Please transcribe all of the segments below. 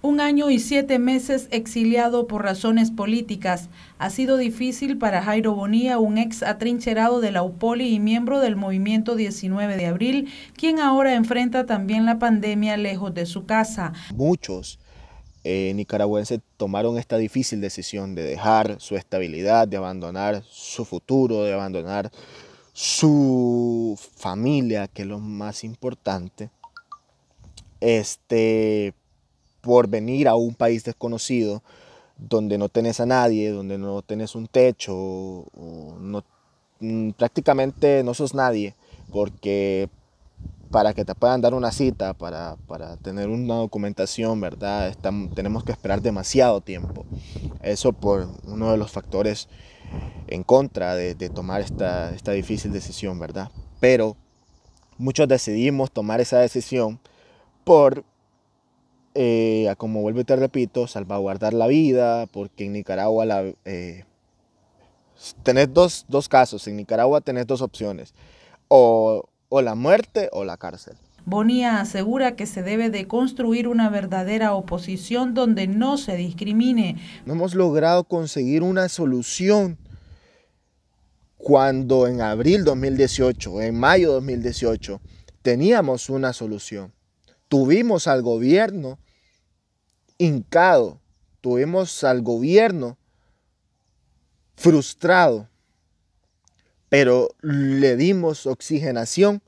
Un año y siete meses exiliado por razones políticas. Ha sido difícil para Jairo Bonilla, un ex atrincherado de la UPOLI y miembro del movimiento 19 de abril, quien ahora enfrenta también la pandemia lejos de su casa. Muchos eh, nicaragüenses tomaron esta difícil decisión de dejar su estabilidad, de abandonar su futuro, de abandonar su familia, que es lo más importante. Este por venir a un país desconocido donde no tenés a nadie, donde no tenés un techo, o no, mm, prácticamente no sos nadie, porque para que te puedan dar una cita, para, para tener una documentación, ¿verdad? Estamos, tenemos que esperar demasiado tiempo. Eso por uno de los factores en contra de, tomar esta, esta difícil decisión, ¿verdad? Pero muchos decidimos tomar esa decisión por eh, como vuelvo y te repito, salvaguardar la vida, porque en Nicaragua la, eh, tenés dos, casos, en Nicaragua tenés dos opciones, o, o la muerte o la cárcel. Bonía asegura que se debe de construir una verdadera oposición donde no se discrimine. No hemos logrado conseguir una solución cuando en abril 2018, en mayo 2018, teníamos una solución. Tuvimos al gobierno hincado, tuvimos al gobierno frustrado, pero le dimos oxigenación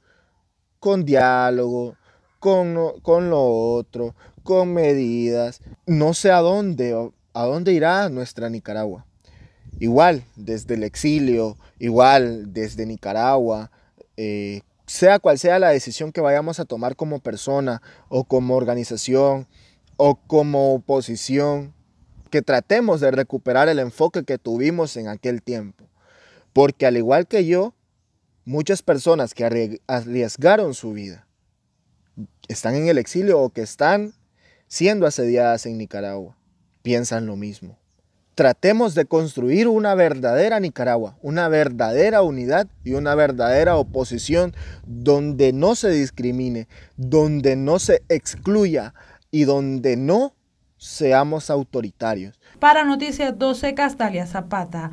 con diálogo, con lo, con lo otro, con medidas. No sé a dónde, a dónde irá nuestra Nicaragua. Igual, desde el exilio, igual, desde Nicaragua, eh, sea cual sea la decisión que vayamos a tomar como persona o como organización, o como oposición, que tratemos de recuperar el enfoque que tuvimos en aquel tiempo. Porque al igual que yo, muchas personas que arriesgaron su vida están en el exilio o que están siendo asediadas en Nicaragua piensan lo mismo. Tratemos de construir una verdadera Nicaragua, una verdadera unidad y una verdadera oposición donde no se discrimine, donde no se excluya y donde no seamos autoritarios. Para Noticias 12, Castalia Zapata.